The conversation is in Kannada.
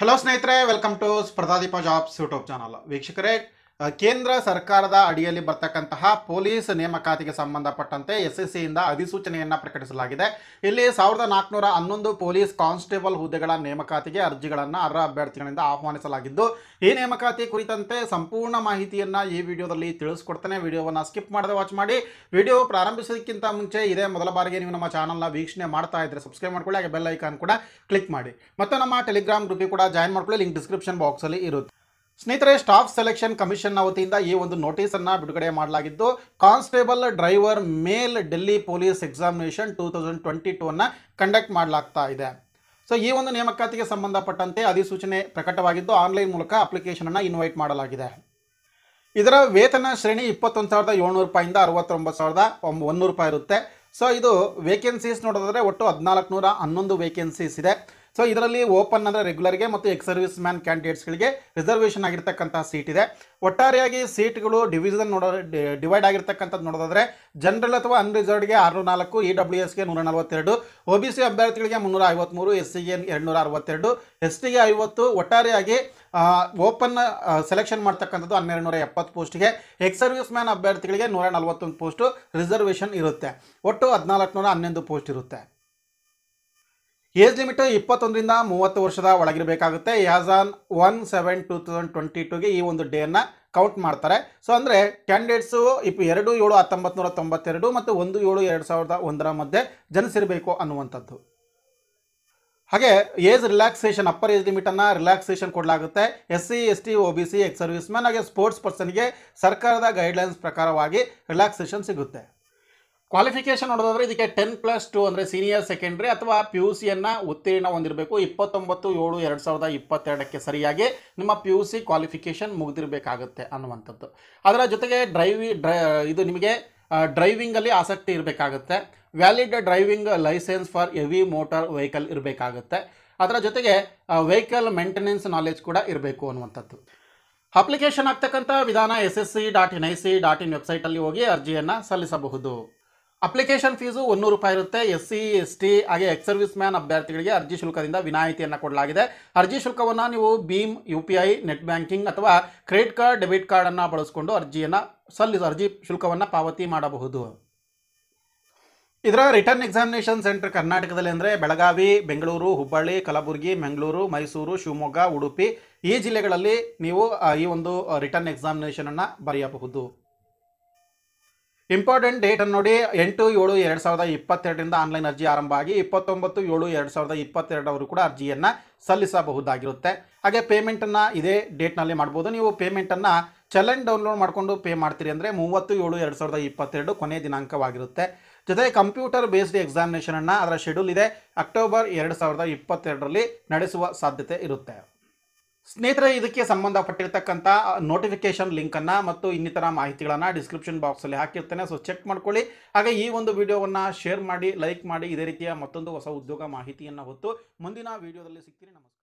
ಹಲೋ ಸ್ನೇಹಿತರೆ welcome to Spardhadeepa jobs YouTube channel ವೀಕ್ಷಕರೇ ಕೇಂದ್ರ ಸರ್ಕಾರದ ಅಡಿಯಲ್ಲಿ ಬರ್ತಕ್ಕಂತಹ ಪೊಲೀಸ್ ನೇಮಕಾತಿಗೆ ಸಂಬಂಧಪಟ್ಟಂತೆ ಎಸ್ ಎಸ್ ಅಧಿಸೂಚನೆಯನ್ನು ಪ್ರಕಟಿಸಲಾಗಿದೆ ಇಲ್ಲಿ ಸಾವಿರದ ನಾಲ್ಕುನೂರ ಹನ್ನೊಂದು ಪೊಲೀಸ್ ಕಾನ್ಸ್ಟೇಬಲ್ ಹುದ್ದೆಗಳ ನೇಮಕಾತಿಗೆ ಅರ್ಜಿಗಳನ್ನು ಅರ್ಹ ಅಭ್ಯರ್ಥಿಗಳಿಂದ ಆಹ್ವಾನಿಸಲಾಗಿದ್ದು ಈ ನೇಮಕಾತಿ ಕುರಿತಂತೆ ಸಂಪೂರ್ಣ ಮಾಹಿತಿಯನ್ನು ಈ ವಿಡಿಯೋದಲ್ಲಿ ತಿಳಿಸ್ಕೊಡ್ತೇನೆ ವಿಡಿಯೋವನ್ನು ಸ್ಕಿಪ್ ಮಾಡದೆ ವಾಚ್ ಮಾಡಿ ವಿಡಿಯೋ ಪ್ರಾರಂಭಿಸೋದಕ್ಕಿಂತ ಮುಂಚೆ ಇದೇ ಮೊದಲ ಬಾರಿಗೆ ನೀವು ನಮ್ಮ ಚಾನಲ್ನ ವೀಕ್ಷಣೆ ಮಾಡ್ತಾ ಇದ್ದರೆ ಸಬ್ಸ್ಕ್ರೈಬ್ ಮಾಡ್ಕೊಳ್ಳಿ ಹಾಗೆ ಬೆಲ್ ಐಕಾನ್ ಕೂಡ ಕ್ಲಿಕ್ ಮಾಡಿ ಮತ್ತು ನಮ್ಮ ಟೆಲಿಗ್ರಾಮ್ ಗ್ರೂಪಿಗೆ ಕೂಡ ಜಾಯ್ನ್ ಮಾಡ್ಕೊಳ್ಳಿ ಲಿಂಕ್ ಡಿಸ್ಕ್ರಿಪ್ಷನ್ ಬಾಕ್ಸಲ್ಲಿ ಇರುತ್ತೆ ಸ್ನೇಹಿತರೆ ಸ್ಟಾಫ್ ಸೆಲೆಕ್ಷನ್ ಕಮಿಷನ್ನ ವತಿಯಿಂದ ಈ ಒಂದು ನೋಟಿಸನ್ನು ಬಿಡುಗಡೆ ಮಾಡಲಾಗಿದ್ದು constable driver male Delhi police examination two thousand twenty ಅನ್ನ ಕಂಡಕ್ಟ್ ಮಾಡಲಾಗ್ತಾ ಇದೆ ಸೊ ಈ ಒಂದು ನೇಮಕಾತಿಗೆ ಸಂಬಂಧಪಟ್ಟಂತೆ ಅಧಿಸೂಚನೆ ಪ್ರಕಟವಾಗಿದ್ದು ಆನ್ಲೈನ್ ಮೂಲಕ ಅಪ್ಲಿಕೇಶನನ್ನು ಇನ್ವೈಟ್ ಮಾಡಲಾಗಿದೆ ಇದರ ವೇತನ ಶ್ರೇಣಿ ಇಪ್ಪತ್ತೊಂದು ಸಾವಿರದ ಏಳ್ನೂರು ರೂಪಾಯಿಂದ ಅರವತ್ತೊಂಬತ್ತು ಸಾವಿರದ ಒನ್ನೂರು ರೂಪಾಯಿ ಇರುತ್ತೆ ಸೊ ಇದು ವೇಕೆನ್ಸೀಸ್ ನೋಡೋದಾದರೆ ಒಟ್ಟು ಹದಿನಾಲ್ಕು ನೂರ ಹನ್ನೊಂದು ವೇಕೆನ್ಸೀಸ್ ಇದೆ ಸೊ ಇದರಲ್ಲಿ ಓಪನ್ ಅಂದರೆ ರೆಗ್ಯುಲರ್ಗೆ ಮತ್ತು ಎಕ್ಸ್ ಸರ್ವಿಸ್ ಮ್ಯಾನ್ ಕ್ಯಾಂಡಿಡೇಟ್ಸ್ಗಳಿಗೆ ರಿಸರ್ವೇಷನ್ ಆಗಿರ್ತಕ್ಕಂಥ ಸೀಟ್ ಇದೆ ಒಟ್ಟಾರೆಯಾಗಿ ಸೀಟ್ಗಳು ಡಿವಿಷನ್ ನೋಡೋ ಡಿವೈಡ್ ಆಗಿರ್ತಕ್ಕಂಥದ್ದು ನೋಡೋದಾದರೆ ಜನರಲ್ ಅಥವಾ ಅನ್ರಿಸರ್ವ್ಡ್ಗೆ ಆರುನೂರ ನಾಲ್ಕು ಇ ಡಬ್ಲ್ಯೂ ಎಸ್ಗೆ ನೂರ ನಲವತ್ತೆರಡು ಒ ಬಿ ಸಿ ಅಭ್ಯರ್ಥಿಗಳಿಗೆ ಮುನ್ನೂರ ಐವತ್ತ್ಮೂರು ಎಸ್ ಸಿಗೆ ಎರಡುನೂರ ಅರವತ್ತೆರಡು ಎಸ್ ಟಿಗೆ ಐವತ್ತು ಒಟ್ಟಾರೆಯಾಗಿ ಓಪನ್ ಸೆಲೆಕ್ಷನ್ ಮಾಡ್ತಕ್ಕಂಥದ್ದು ಹನ್ನೆರಡು ನೂರ ಎಪ್ಪತ್ತು ಪೋಸ್ಟ್ಗೆ ಎಕ್ಸ್ ಸರ್ವಿಸ್ ಮ್ಯಾನ್ ಅಭ್ಯರ್ಥಿಗಳಿಗೆ ನೂರ ನಲವತ್ತೊಂದು ಪೋಸ್ಟು ರಿಸರ್ವೇಷನ್ ಇರುತ್ತೆ ಒಟ್ಟು ಹದಿನಾಲ್ಕು ನೂರ ಹನ್ನೊಂದು ಪೋಸ್ಟ್ ಇರುತ್ತೆ ಏಜ್ ಲಿಮಿಟ್ ಇಪ್ಪತ್ತೊಂದರಿಂದ ಮೂವತ್ತು ವರ್ಷದ ಒಳಗಿರಬೇಕಾಗುತ್ತೆ as on one seven two thousand twenty ಟೂಗೆ ಈ ಒಂದು ಡೇಯನ್ನು ಕೌಂಟ್ ಮಾಡ್ತಾರೆ ಸೊ ಅಂದರೆ ಕ್ಯಾಂಡಿಡೇಟ್ಸು ಇಪ್ ಎರಡು ಏಳು ಹತ್ತೊಂಬತ್ತು ನೂರ ತೊಂಬತ್ತೆರಡು ಮತ್ತು ಒಂದು ಏಳು ಎರಡು ಸಾವಿರದ ಒಂದರ ಮಧ್ಯೆ ಜನಿಸಿರಬೇಕು ಅನ್ನುವಂಥದ್ದು ಹಾಗೆ ಏಜ್ ರಿಲ್ಯಾಕ್ಸೇಷನ್ ಅಪ್ಪರ್ ಏಜ್ ಲಿಮಿಟನ್ನು ರಿಲ್ಯಾಕ್ಸೇಷನ್ ಕೊಡಲಾಗುತ್ತೆ S C S T O B C ex service man ಹಾಗೆ ಸ್ಪೋರ್ಟ್ಸ್ ಪರ್ಸನ್ಗೆ ಸರ್ಕಾರದ ಗೈಡ್ಲೈನ್ಸ್ ಪ್ರಕಾರವಾಗಿ ರಿಲ್ಯಾಕ್ಸೇಷನ್ ಸಿಗುತ್ತೆ ಕ್ವಾಲಿಫಿಕೇಷನ್ ನೋಡೋದಾದ್ರೆ ಇದಕ್ಕೆ ಟೆನ್ ಪ್ಲಸ್ ಟು ಅಂದರೆ ಸೀನಿಯರ್ ಸೆಕೆಂಡ್ರಿ ಅಥವಾ ಪಿ ಯು ಸಿಯನ್ನು ಉತ್ತೀರ್ಣ ಹೊಂದಿರಬೇಕು ಇಪ್ಪತ್ತೊಂಬತ್ತು ಏಳು ಎರಡು ಸಾವಿರದ ಇಪ್ಪತ್ತೆರಡಕ್ಕೆ ಸರಿಯಾಗಿ ನಿಮ್ಮ ಪಿ ಯು ಸಿ ಕ್ವಾಲಿಫಿಕೇಷನ್ ಮುಗಿದಿರಬೇಕಾಗುತ್ತೆ ಅನ್ನುವಂಥದ್ದು ಅದರ ಜೊತೆಗೆ ಡ್ರೈವಿ ಡ್ರೈ ಇದು ನಿಮಗೆ ಡ್ರೈವಿಂಗಲ್ಲಿ ಆಸಕ್ತಿ ಇರಬೇಕಾಗುತ್ತೆ valid driving licence for heavy motor vehicle ಇರಬೇಕಾಗುತ್ತೆ ಅದರ ಜೊತೆಗೆ ವೆಹಿಕಲ್ ಮೇಂಟೆನೆನ್ಸ್ ನಾಲೆಜ್ ಕೂಡ ಇರಬೇಕು ಅನ್ನುವಂಥದ್ದು ಅಪ್ಲಿಕೇಶನ್ ಆಗ್ತಕ್ಕಂಥ ವಿಧಾನ S S C dot N I C dot in ವೆಬ್ಸೈಟಲ್ಲಿ ಹೋಗಿ ಅರ್ಜಿಯನ್ನು ಸಲ್ಲಿಸಬಹುದು ಅಪ್ಲಿಕೇಶನ್ ಫೀಸು ಒನ್ನೂರು ರೂಪಾಯಿ ಇರುತ್ತೆ ಎಸ್ ಸಿ ಎಸ್ ಟಿ ಹಾಗೆ ಎಕ್ಸ್ ಸರ್ವಿಸ್ ಮ್ಯಾನ್ ಅಭ್ಯರ್ಥಿಗಳಿಗೆ ಅರ್ಜಿ ಶುಲ್ಕದಿಂದ ವಿನಾಯಿತಿಯನ್ನು ಕೊಡಲಾಗಿದೆ ಅರ್ಜಿ ಶುಲ್ಕವನ್ನು ನೀವು ಭೀಮ್ U P I net banking ಅಥವಾ ಕ್ರೆಡಿಟ್ ಕಾರ್ಡ್ ಡೆಬಿಟ್ ಕಾರ್ಡನ್ನು ಬಳಸಿಕೊಂಡು ಅರ್ಜಿಯನ್ನು ಸಲ್ಲಿಸ ಅರ್ಜಿ ಶುಲ್ಕವನ್ನು ಪಾವತಿ ಮಾಡಬಹುದು ಇದರ ರಿಟರ್ನ್ ಎಕ್ಸಾಮಿನೇಷನ್ ಸೆಂಟರ್ ಕರ್ನಾಟಕದಲ್ಲಿ ಅಂದರೆ ಬೆಳಗಾವಿ ಬೆಂಗಳೂರು ಹುಬ್ಬಳ್ಳಿ ಕಲಬುರಗಿ ಮಂಗಳೂರು ಮೈಸೂರು ಶಿವಮೊಗ್ಗ ಉಡುಪಿ ಈ ಜಿಲ್ಲೆಗಳಲ್ಲಿ ನೀವು ಈ ಒಂದು ರಿಟರ್ನ್ ಎಕ್ಸಾಮಿನೇಷನನ್ನು ಬರೆಯಬಹುದು ಇಂಪಾರ್ಟೆಂಟ್ ಡೇಟನ್ನು ನೋಡಿ ಎಂಟು ಏಳು ಎರಡು ಸಾವಿರದ ಇಪ್ಪತ್ತೆರಡರಿಂದ ಆನ್ಲೈನ್ ಅರ್ಜಿ ಆರಂಭ ಆಗಿ ಇಪ್ಪತ್ತೊಂಬತ್ತು ಏಳು ಎರಡು ಸಾವಿರದ ಇಪ್ಪತ್ತೆರಡವರು ಕೂಡ ಅರ್ಜಿಯನ್ನು ಸಲ್ಲಿಸಬಹುದಾಗಿರುತ್ತೆ ಹಾಗೆ ಪೇಮೆಂಟನ್ನು ಇದೇ ಡೇಟ್ನಲ್ಲಿ ಮಾಡ್ಬೋದು ನೀವು ಪೇಮೆಂಟನ್ನು ಚಲನ್ ಡೌನ್ಲೋಡ್ ಮಾಡಿಕೊಂಡು ಪೇ ಮಾಡ್ತೀರಿ ಅಂದರೆ ಮೂವತ್ತು ಏಳು ಎರಡು ಸಾವಿರದ ಇಪ್ಪತ್ತೆರಡು ಕೊನೆಯ ದಿನಾಂಕವಾಗಿರುತ್ತೆ ಜೊತೆಗೆ ಕಂಪ್ಯೂಟರ್ ಬೇಸ್ಡ್ ಎಕ್ಸಾಮಿನೇಷನನ್ನು ಅದರ ಶೆಡ್ಯೂಲ್ ಇದೆ ಅಕ್ಟೋಬರ್ ಎರಡು ಸಾವಿರದ ಇಪ್ಪತ್ತೆರಡರಲ್ಲಿ ನಡೆಸುವ ಸಾಧ್ಯತೆ ಇರುತ್ತೆ ಸ್ನೇಹಿತರೆ ಇದಕ್ಕೆ ಸಂಬಂಧಪಟ್ಟಿರ್ತಕ್ಕಂಥ ನೋಟಿಫಿಕೇಶನ್ ಲಿಂಕನ್ನು ಮತ್ತು ಇನ್ನಿತರ ಮಾಹಿತಿಗಳನ್ನು ಡಿಸ್ಕ್ರಿಪ್ಷನ್ ಬಾಕ್ಸಲ್ಲಿ ಹಾಕಿರ್ತೇನೆ ಸೊ ಚೆಕ್ ಮಾಡ್ಕೊಳ್ಳಿ ಹಾಗೆ ಈ ಒಂದು ವಿಡಿಯೋವನ್ನು ಶೇರ್ ಮಾಡಿ ಲೈಕ್ ಮಾಡಿ ಇದೇ ರೀತಿಯ ಮತ್ತೊಂದು ಹೊಸ ಉದ್ಯೋಗ ಮಾಹಿತಿಯನ್ನು ಹೊತ್ತು ಮುಂದಿನ ವಿಡಿಯೋದಲ್ಲಿ ಸಿಗ್ತೀನಿ ನಮಸ್ಕಾರ